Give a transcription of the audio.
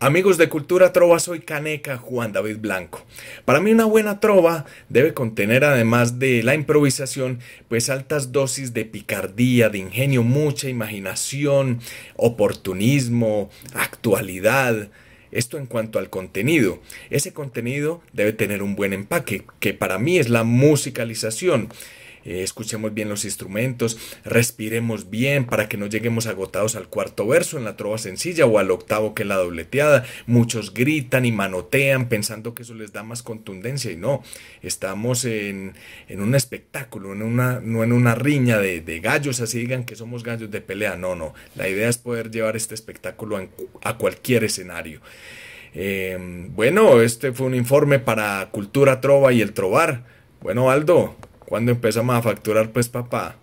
Amigos de Cultura Trova, soy Caneca Juan David Blanco. Para mí una buena trova debe contener además de la improvisación, pues altas dosis de picardía, de ingenio, mucha imaginación, oportunismo, actualidad. Esto en cuanto al contenido. Ese contenido debe tener un buen empaque, que para mí es la musicalización. Eh, escuchemos bien los instrumentos, respiremos bien para que no lleguemos agotados al cuarto verso en la trova sencilla o al octavo que es la dobleteada. Muchos gritan y manotean pensando que eso les da más contundencia y no, estamos en, en un espectáculo, en una, no en una riña de, gallos, así digan que somos gallos de pelea, no, no, la idea es poder llevar este espectáculo a, cualquier escenario. Em, bueno, este fue un informe para Cultura Trova y el Trovar. Bueno, Aldo, cuando empezamos a facturar, pues papá?